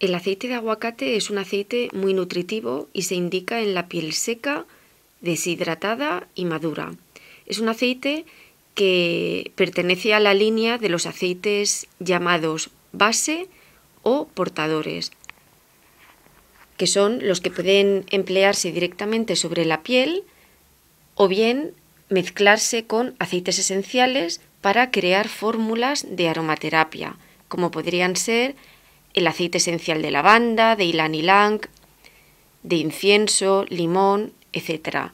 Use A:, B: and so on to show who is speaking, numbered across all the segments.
A: El aceite de aguacate es un aceite muy nutritivo y se indica en la piel seca, deshidratada y madura. Es un aceite que pertenece a la línea de los aceites llamados base o portadores, que son los que pueden emplearse directamente sobre la piel o bien mezclarse con aceites esenciales para crear fórmulas de aromaterapia, como podrían ser el aceite esencial de lavanda, de ylang ylang, de incienso, limón, etc.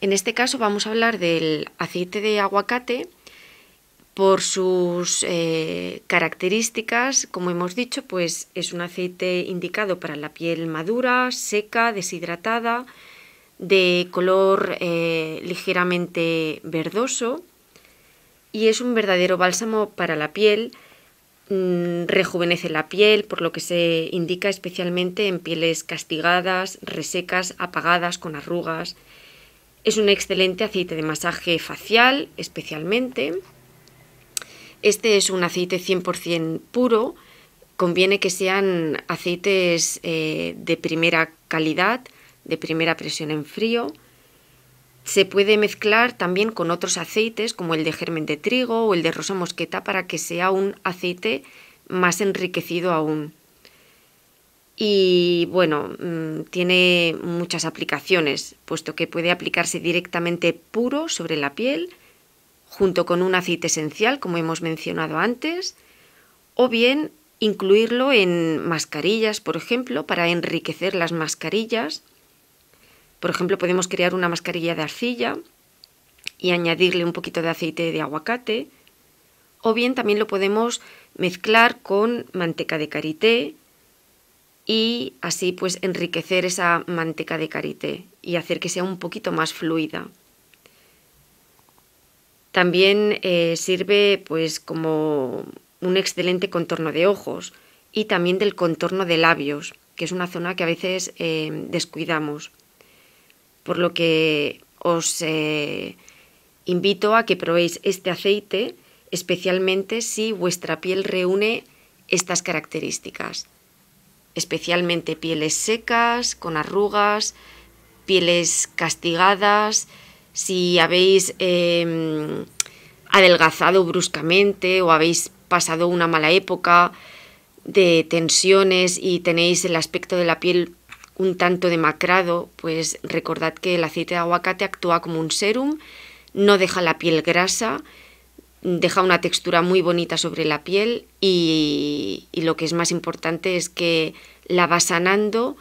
A: En este caso vamos a hablar del aceite de aguacate por sus eh, características, como hemos dicho, pues es un aceite indicado para la piel madura, seca, deshidratada, de color eh, ligeramente verdoso y es un verdadero bálsamo para la piel rejuvenece la piel, por lo que se indica especialmente en pieles castigadas, resecas, apagadas, con arrugas. Es un excelente aceite de masaje facial, especialmente. Este es un aceite 100% puro. Conviene que sean aceites eh, de primera calidad, de primera presión en frío. Se puede mezclar también con otros aceites como el de germen de trigo o el de rosa mosqueta para que sea un aceite más enriquecido aún. Y bueno, mm, tiene muchas aplicaciones, puesto que puede aplicarse directamente puro sobre la piel, junto con un aceite esencial, como hemos mencionado antes, o bien incluirlo en mascarillas, por ejemplo, para enriquecer las mascarillas. Por ejemplo, podemos crear una mascarilla de arcilla y añadirle un poquito de aceite de aguacate, o bien también lo podemos mezclar con manteca de karité y así pues enriquecer esa manteca de karité y hacer que sea un poquito más fluida. También eh, sirve pues como un excelente contorno de ojos y también del contorno de labios, que es una zona que a veces eh, descuidamos. Por lo que os eh, invito a que probéis este aceite especialmente si vuestra piel reúne estas características, especialmente pieles secas, con arrugas, pieles castigadas, si habéis em, adelgazado bruscamente o habéis pasado una mala época de tensiones y tenéis el aspecto de la piel un tanto demacrado, pues recordad que el aceite de aguacate actúa como un serum, no deja la piel grasa, deja una textura muy bonita sobre la piel y, lo que es más importante es que la va sanando,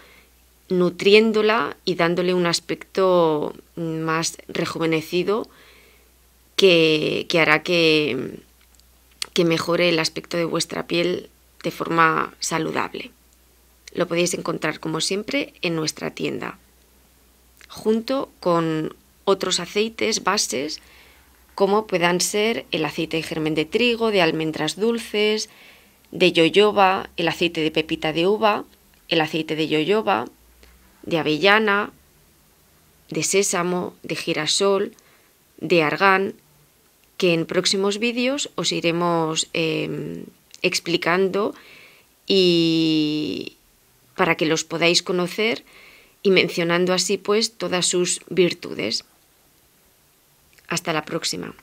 A: nutriéndola y dándole un aspecto más rejuvenecido que, hará que mejore el aspecto de vuestra piel de forma saludable. Lo podéis encontrar como siempre en nuestra tienda, junto con otros aceites, bases, como puedan ser el aceite de germen de trigo, de almendras dulces, de yoyoba, el aceite de pepita de uva, el aceite de yoyoba, de avellana, de sésamo, de girasol, de argán, que en próximos vídeos os iremos em, explicando y para que los podáis conocer y mencionando así pues todas sus virtudes. Hasta la próxima.